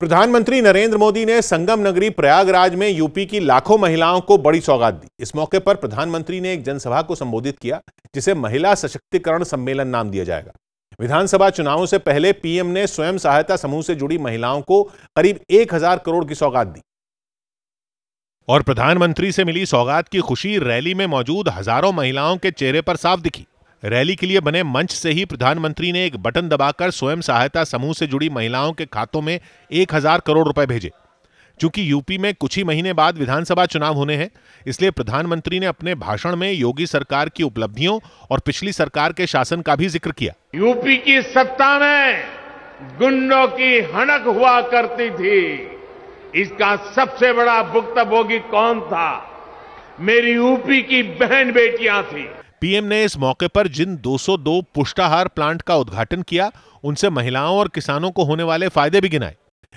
प्रधानमंत्री नरेंद्र मोदी ने संगम नगरी प्रयागराज में यूपी की लाखों महिलाओं को बड़ी सौगात दी इस मौके पर प्रधानमंत्री ने एक जनसभा को संबोधित किया जिसे महिला सशक्तिकरण सम्मेलन नाम दिया जाएगा विधानसभा चुनावों से पहले पीएम ने स्वयं सहायता समूह से जुड़ी महिलाओं को करीब एक हजार करोड़ की सौगात दी और प्रधानमंत्री से मिली सौगात की खुशी रैली में मौजूद हजारों महिलाओं के चेहरे पर साफ दिखी रैली के लिए बने मंच से ही प्रधानमंत्री ने एक बटन दबाकर स्वयं सहायता समूह से जुड़ी महिलाओं के खातों में एक हजार करोड़ रुपए भेजे चूंकि यूपी में कुछ ही महीने बाद विधानसभा चुनाव होने हैं इसलिए प्रधानमंत्री ने अपने भाषण में योगी सरकार की उपलब्धियों और पिछली सरकार के शासन का भी जिक्र किया यूपी की सत्ता में गुंडों की हनक हुआ करती थी इसका सबसे बड़ा भुक्त कौन था मेरी यूपी की बहन बेटियां थी पीएम ने इस मौके पर जिन 202 पुष्टाहार प्लांट का उद्घाटन किया उनसे महिलाओं और किसानों को होने वाले फायदे भी गिनाए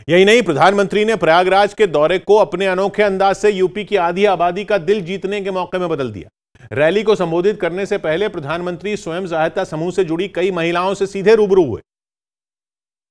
यही नहीं प्रधानमंत्री ने प्रयागराज के दौरे को अपने अनोखे अंदाज से यूपी की आधी आबादी का दिल जीतने के मौके में बदल दिया रैली को संबोधित करने से पहले प्रधानमंत्री स्वयं सहायता समूह से जुड़ी कई महिलाओं से सीधे रूबरू हुए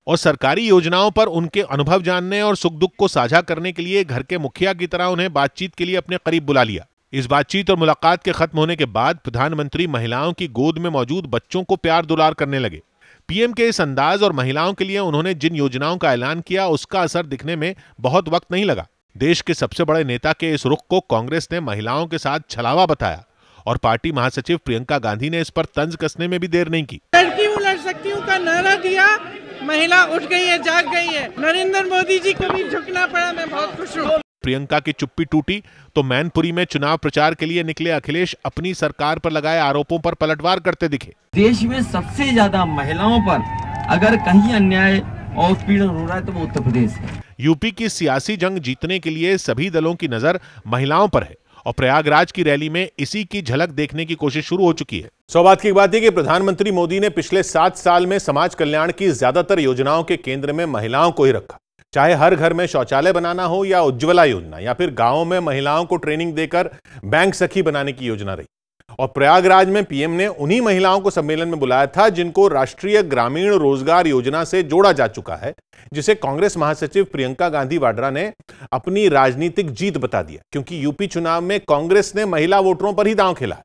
और सरकारी योजनाओं पर उनके अनुभव जानने और सुख दुख को साझा करने के लिए घर के मुखिया की तरह उन्हें बातचीत के लिए अपने करीब बुला लिया इस बातचीत और मुलाकात के खत्म होने के बाद प्रधानमंत्री महिलाओं की गोद में मौजूद बच्चों को प्यार दुलार करने लगे पीएम के इस अंदाज और महिलाओं के लिए उन्होंने जिन योजनाओं का ऐलान किया उसका असर दिखने में बहुत वक्त नहीं लगा देश के सबसे बड़े नेता के इस रुख को कांग्रेस ने महिलाओं के साथ छलावा बताया और पार्टी महासचिव प्रियंका गांधी ने इस पर तंज कसने में भी देर नहीं की लड़की लड़ सकती हूँ का नारा दिया महिला उठ गई है जाग गई है नरेंद्र मोदी जी को भी झुकना पड़ा मैं बहुत खुश हूँ प्रियंका की चुप्पी टूटी तो मैनपुरी में चुनाव प्रचार के लिए निकले अखिलेश अपनी सरकार पर लगाए आरोपों पर पलटवार करते दिखे देश में सबसे ज्यादा महिलाओं पर अगर कहीं अन्याय और उत्पीड़न हो रहा है तो वो उत्तर प्रदेश यूपी की सियासी जंग जीतने के लिए सभी दलों की नजर महिलाओं पर है और प्रयागराज की रैली में इसी की झलक देखने की कोशिश शुरू हो चुकी है सौबात की बात है कि प्रधानमंत्री मोदी ने पिछले सात साल में समाज कल्याण की ज्यादातर योजनाओं के केंद्र में महिलाओं को ही रखा चाहे हर घर में शौचालय बनाना हो या उज्ज्वला योजना या फिर गांवों में महिलाओं को ट्रेनिंग देकर बैंक सखी बनाने की योजना रही और प्रयागराज में पीएम ने उन्हीं महिलाओं को सम्मेलन में बुलाया था जिनको राष्ट्रीय ग्रामीण रोजगार योजना से जोड़ा जा चुका है जिसे कांग्रेस महासचिव प्रियंका गांधी वाड्रा ने अपनी राजनीतिक जीत बता दिया क्योंकि यूपी चुनाव में कांग्रेस ने महिला वोटरों पर ही दांव खेला